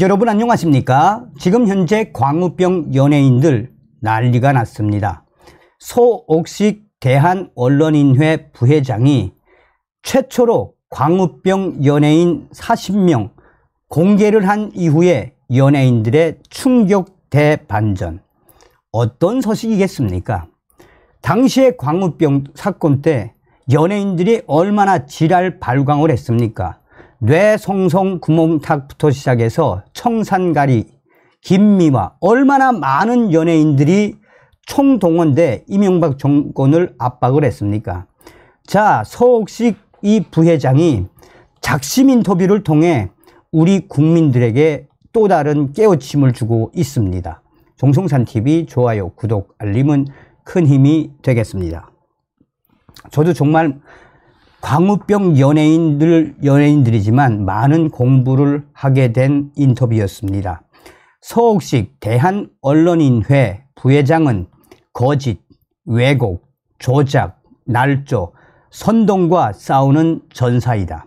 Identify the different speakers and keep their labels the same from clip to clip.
Speaker 1: 여러분 안녕하십니까? 지금 현재 광우병 연예인들 난리가 났습니다. 소옥식 대한언론인회 부회장이 최초로 광우병 연예인 40명 공개를 한 이후에 연예인들의 충격 대반전. 어떤 소식이겠습니까? 당시의 광우병 사건 때 연예인들이 얼마나 지랄 발광을 했습니까? 뇌송송 구멍탁부터 시작해서 청산가리, 김미화 얼마나 많은 연예인들이 총동원돼 이명박 정권을 압박을 했습니까? 자, 서옥식 이 부회장이 작심 인터뷰를 통해 우리 국민들에게 또 다른 깨우침을 주고 있습니다. 종성산TV 좋아요, 구독, 알림은 큰 힘이 되겠습니다. 저도 정말 광우병 연예인들, 연예인들이지만 많은 공부를 하게 된 인터뷰였습니다. 서옥식 대한언론인회 부회장은 거짓, 왜곡, 조작, 날조, 선동과 싸우는 전사이다.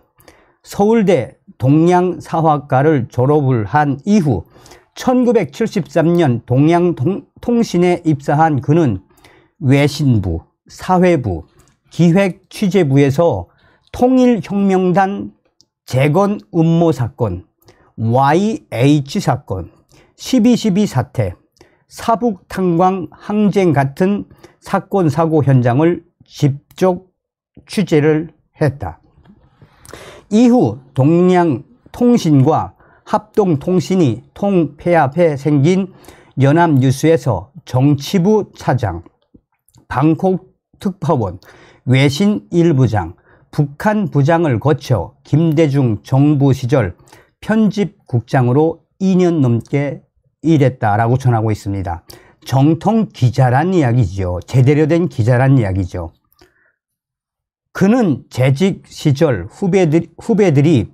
Speaker 1: 서울대 동양사화과를 졸업을 한 이후 1973년 동양통신에 입사한 그는 외신부, 사회부, 기획 취재부에서 통일혁명단 재건 음모 사건, YH 사건, 12.12 사태, 사북탄광 항쟁 같은 사건 사고 현장을 직접 취재를 했다. 이후 동양통신과 합동통신이 통폐합해 생긴 연합뉴스에서 정치부 차장, 방콕 특파원, 외신 1부장, 북한 부장을 거쳐 김대중 정부 시절 편집국장으로 2년 넘게 일했다라고 전하고 있습니다. 정통 기자란 이야기죠. 제대로 된 기자란 이야기죠. 그는 재직 시절 후배들, 후배들이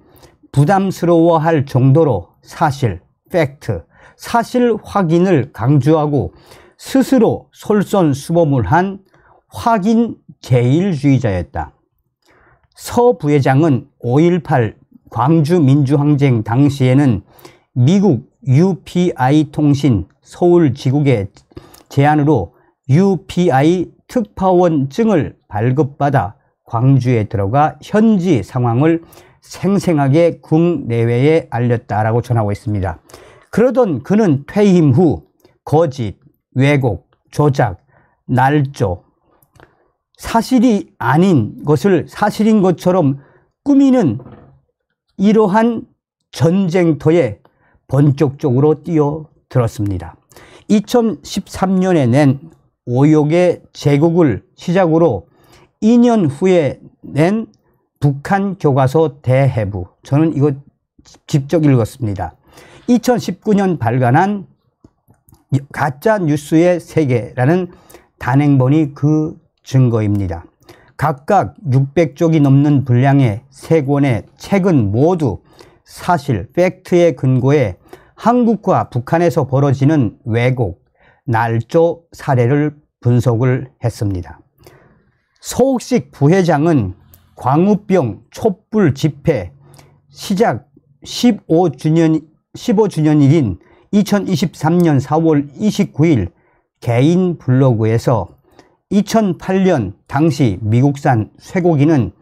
Speaker 1: 부담스러워할 정도로 사실, 팩트, 사실 확인을 강조하고 스스로 솔선수범을 한 확인 제일주의자였다. 서 부회장은 5.18 광주민주항쟁 당시에는 미국 UPI통신 서울지국의 제안으로 UPI 특파원증을 발급받아 광주에 들어가 현지 상황을 생생하게 국내외에 알렸다라고 전하고 있습니다. 그러던 그는 퇴임 후 거짓, 왜곡, 조작, 날조, 사실이 아닌 것을 사실인 것처럼 꾸미는 이러한 전쟁터에 본격적으로 뛰어들었습니다. 2013년에 낸 오욕의 제국을 시작으로 2년 후에 낸 북한 교과서 대해부 저는 이거 직접 읽었습니다 2019년 발간한 가짜 뉴스의 세계라는 단행본이 그 증거입니다. 각각 600쪽이 넘는 분량의 세 권의 책은 모두 사실, 팩트의 근거에 한국과 북한에서 벌어지는 왜곡, 날조 사례를 분석을 했습니다. 서욱식 부회장은 광우병 촛불 집회 시작 15주년, 1 5주년이인 2023년 4월 29일 개인 블로그에서 2008년 당시 미국산 쇠고기는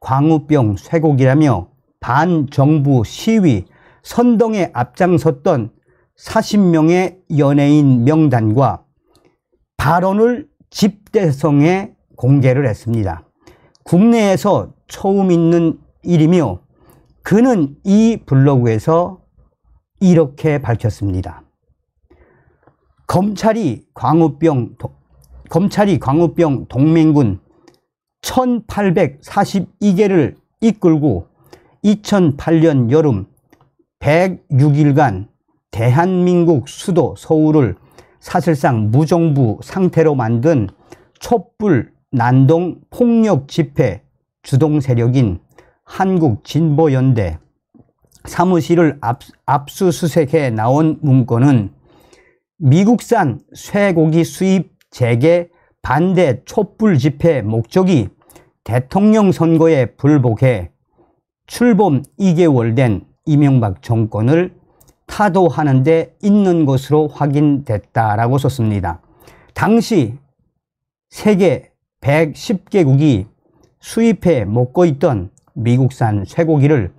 Speaker 1: 광우병 쇠고기라며 반정부 시위 선동에 앞장섰던 40명의 연예인 명단과 발언을 집대성에 공개를 했습니다. 국내에서 처음 있는 일이며 그는 이 블로그에서 이렇게 밝혔습니다. 검찰이 광우병 검찰이 광우병 동맹군 1842개를 이끌고 2008년 여름 106일간 대한민국 수도 서울을 사실상 무정부 상태로 만든 촛불 난동 폭력 집회 주동 세력인 한국진보연대 사무실을 압, 수수색해 나온 문건은 미국산 쇠고기 수입 재계 반대 촛불 집회 목적이 대통령 선거에 불복해 출범 2개월 된 이명박 정권을 타도하는 데 있는 것으로 확인됐다라고 썼습니다. 당시 세계 110개국이 수입해 먹고 있던 미국산 쇠고기를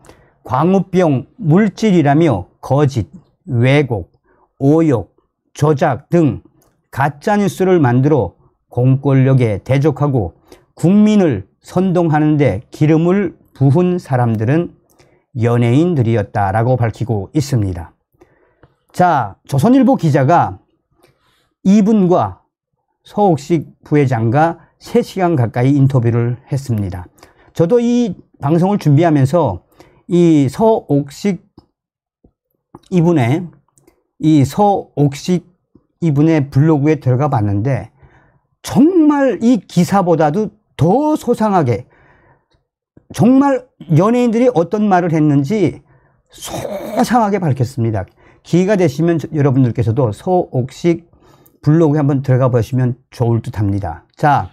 Speaker 1: 광우병 물질이라며 거짓, 왜곡, 오욕, 조작 등 가짜뉴스를 만들어 공권력에 대적하고 국민을 선동하는데 기름을 부은 사람들은 연예인들이었다라고 밝히고 있습니다. 자, 조선일보 기자가 이분과 서옥식 부회장과 3시간 가까이 인터뷰를 했습니다. 저도 이 방송을 준비하면서 이 서옥식 이분의 이 서옥식 이분의 블로그에 들어가 봤는데 정말 이 기사보다도 더 소상하게 정말 연예인들이 어떤 말을 했는지 소상하게 밝혔습니다. 기회가 되시면 여러분들께서도 서옥식 블로그에 한번 들어가 보시면 좋을 듯 합니다. 자,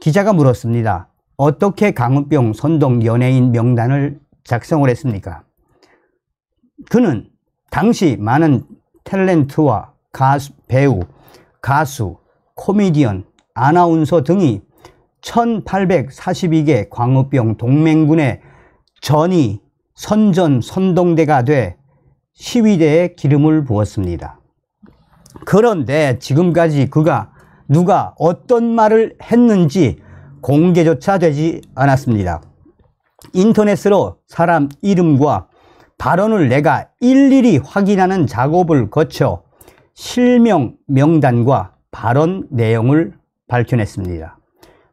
Speaker 1: 기자가 물었습니다. 어떻게 강우병 선동 연예인 명단을 작성을 했습니까? 그는 당시 많은 탤런트와 가수, 배우, 가수, 코미디언, 아나운서 등이 1842개 광우병 동맹군의 전이 선전 선동대가 돼 시위대에 기름을 부었습니다. 그런데 지금까지 그가 누가 어떤 말을 했는지 공개조차 되지 않았습니다. 인터넷으로 사람 이름과 발언을 내가 일일이 확인하는 작업을 거쳐 실명 명단과 발언 내용을 밝혀냈습니다.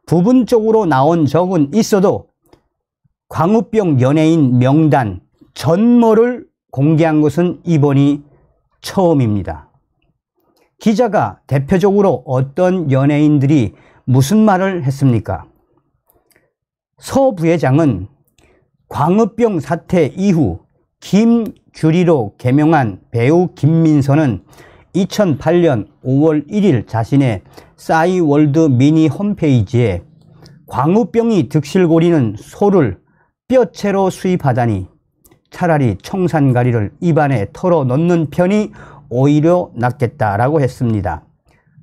Speaker 1: 부분적으로 나온 적은 있어도 광우병 연예인 명단 전모를 공개한 것은 이번이 처음입니다. 기자가 대표적으로 어떤 연예인들이 무슨 말을 했습니까? 서 부회장은 광우병 사태 이후 김규리로 개명한 배우 김민서는 2008년 5월 1일 자신의 싸이월드 미니 홈페이지에 광우병이 득실고리는 소를 뼈채로 수입하다니 차라리 청산가리를 입안에 털어 넣는 편이 오히려 낫겠다라고 했습니다.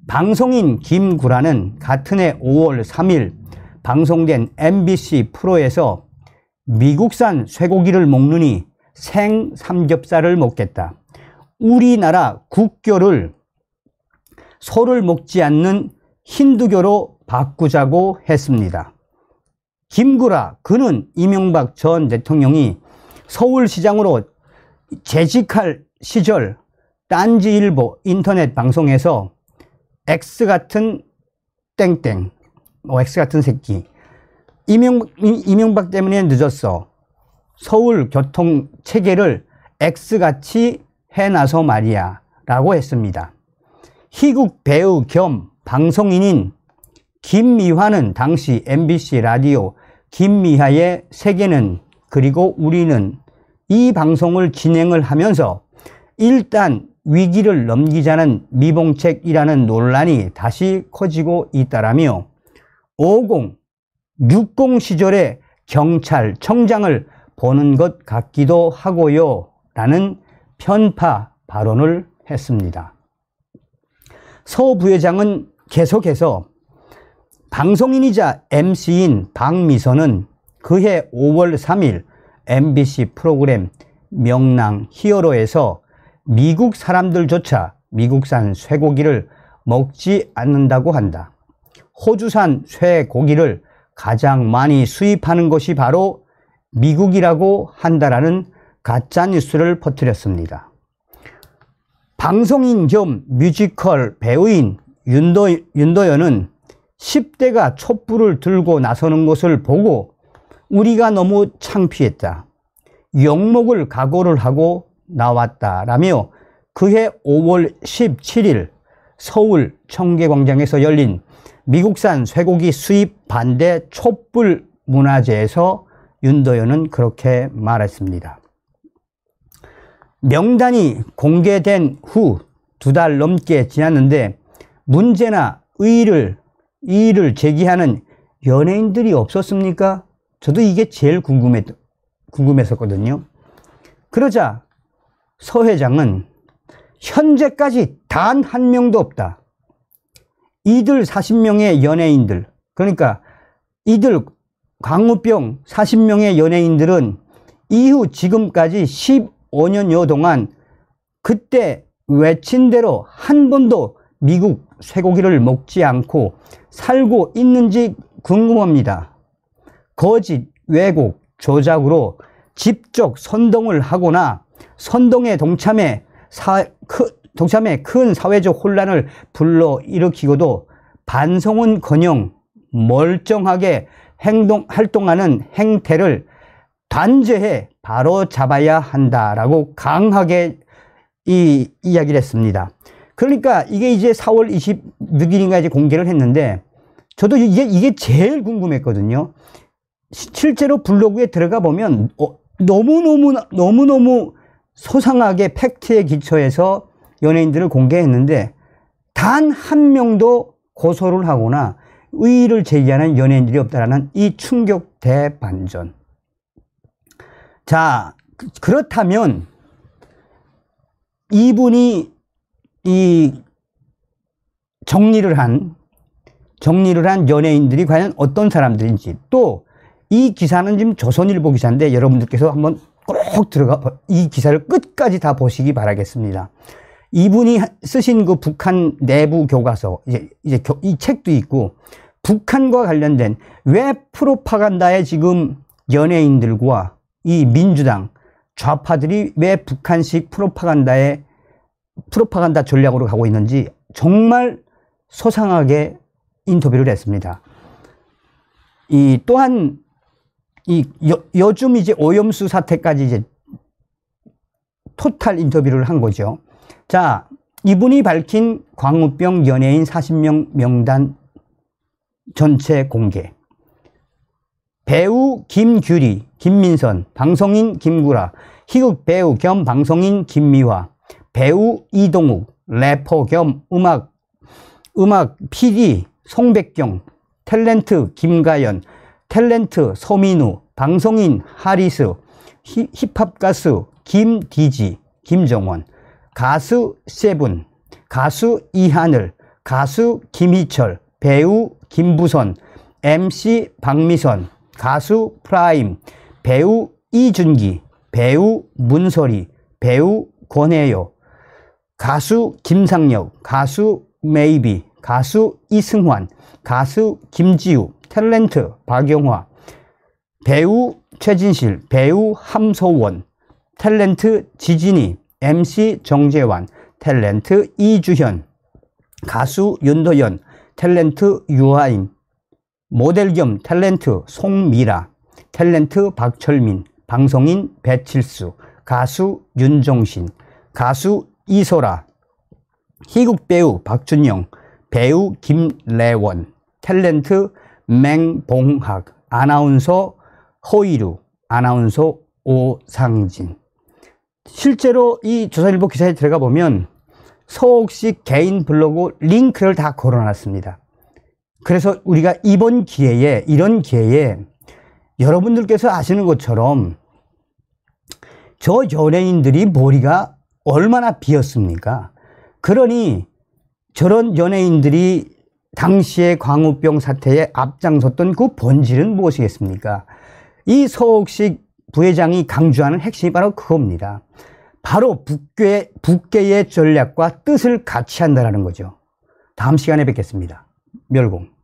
Speaker 1: 방송인 김구라는 같은 해 5월 3일 방송된 MBC 프로에서 미국산 쇠고기를 먹느니 생 삼겹살을 먹겠다. 우리나라 국교를 소를 먹지 않는 힌두교로 바꾸자고 했습니다. 김구라 그는 이명박 전 대통령이 서울시장으로 재직할 시절 딴지일보 인터넷 방송에서 X 같은 땡땡 뭐 X 같은 새끼 이명, 이명박 때문에 늦었어 서울 교통 체계를 X같이 해나서 말이야 라고 했습니다. 희국 배우 겸 방송인인 김미화는 당시 MBC 라디오 김미화의 세계는 그리고 우리는 이 방송을 진행을 하면서 일단 위기를 넘기자는 미봉책이라는 논란이 다시 커지고 있다라며 50, 60 시절의 경찰청장을 보는 것 같기도 하고요 라는 편파 발언을 했습니다. 서 부회장은 계속해서 방송인이자 MC인 박미선은 그해 5월 3일 MBC 프로그램 명랑 히어로에서 미국 사람들조차 미국산 쇠고기를 먹지 않는다고 한다. 호주산 쇠고기를 가장 많이 수입하는 것이 바로 미국이라고 한다라는 가짜뉴스를 퍼뜨렸습니다. 방송인 겸 뮤지컬 배우인 윤도, 윤도현은 10대가 촛불을 들고 나서는 것을 보고 우리가 너무 창피했다. 영목을 각오를 하고 나왔다라며 그해 5월 17일 서울 청계광장에서 열린 미국산 쇠고기 수입 반대 촛불 문화제에서 윤도현은 그렇게 말했습니다. 명단이 공개된 후 두 달 넘게 지났는데 문제나 의의를, 이의를 제기하는 연예인들이 없었습니까? 저도 이게 제일 궁금했, 궁금했었거든요. 그러자 서 회장은 현재까지 단 한 명도 없다. 이들 40명의 연예인들, 그러니까 이들 광우병 40명의 연예인들은 이후 지금까지 10 5년여 동안 그때 외친 대로 한 번도 미국 쇠고기를 먹지 않고 살고 있는지 궁금합니다. 거짓, 왜곡, 조작으로 직접 선동을 하거나 선동에 동참해 사, 크, 동참해 큰 사회적 혼란을 불러일으키고도 반성은커녕 멀쩡하게 행동 활동하는 행태를 단죄해 바로 잡아야 한다라고 강하게 이 이야기를 했습니다. 그러니까 이게 이제 4월 26일인가 이제 공개를 했는데 저도 이게 이게 제일 궁금했거든요. 실제로 블로그에 들어가 보면 어, 너무너무 너무너무 소상하게 팩트에 기초해서 연예인들을 공개했는데 단 한 명도 고소를 하거나 의의를 제기하는 연예인들이 없다라는 이 충격 대반전. 자, 그, 그렇다면 이분이 이 정리를 한 정리를 한 연예인들이 과연 어떤 사람들인지 또 이 기사는 지금 조선일보 기사인데 여러분들께서 한번 꼭 들어가 이 기사를 끝까지 다 보시기 바라겠습니다. 이분이 쓰신 그 북한 내부 교과서 이제 이제 교, 이 책도 있고 북한과 관련된 왜 프로파간다에 지금 연예인들과 이 민주당 좌파들이 왜 북한식 프로파간다에 프로파간다 전략으로 가고 있는지 정말 소상하게 인터뷰를 했습니다. 이 또한 이 요, 즘 이제 오염수 사태까지 이제 토탈 인터뷰를 한 거죠. 자, 이분이 밝힌 광우병 연예인 40명 명단 전체 공개. 배우 김규리, 김민선, 방송인 김구라, 희극 배우 겸 방송인 김미화, 배우 이동욱, 래퍼 겸 음악, 음악 PD 송백경, 탤런트 김가연, 탤런트 소민우 방송인 하리스, 히, 힙합 가수 김디지, 김정원, 가수 세븐, 가수 이하늘, 가수 김희철, 배우 김부선, MC 박미선, 가수 프라임, 배우 이준기, 배우 문소리, 배우 권혜요, 가수 김상혁, 가수 메이비, 가수 이승환, 가수 김지우, 탤런트 박영화, 배우 최진실, 배우 함소원, 탤런트 지진이, MC 정재환, 탤런트 이주현, 가수 윤도현, 탤런트 유하임, 모델 겸 탤런트 송미라, 탤런트 박철민, 방송인 배칠수, 가수 윤종신, 가수 이소라, 희극 배우 박준영, 배우 김래원, 탤런트 맹봉학, 아나운서 허이루, 아나운서 오상진. 실제로 이 조선일보 기사에 들어가 보면 서옥식 개인 블로그 링크를 다 걸어놨습니다. 그래서 우리가 이번 기회에, 이런 기회에 여러분들께서 아시는 것처럼 저 연예인들이 머리가 얼마나 비었습니까? 그러니 저런 연예인들이 당시의 광우병 사태에 앞장섰던 그 본질은 무엇이겠습니까? 이 서옥식 부회장이 강조하는 핵심이 바로 그겁니다. 바로 북괴, 북괴의 전략과 뜻을 같이 한다는 거죠. 다음 시간에 뵙겠습니다. 멸공.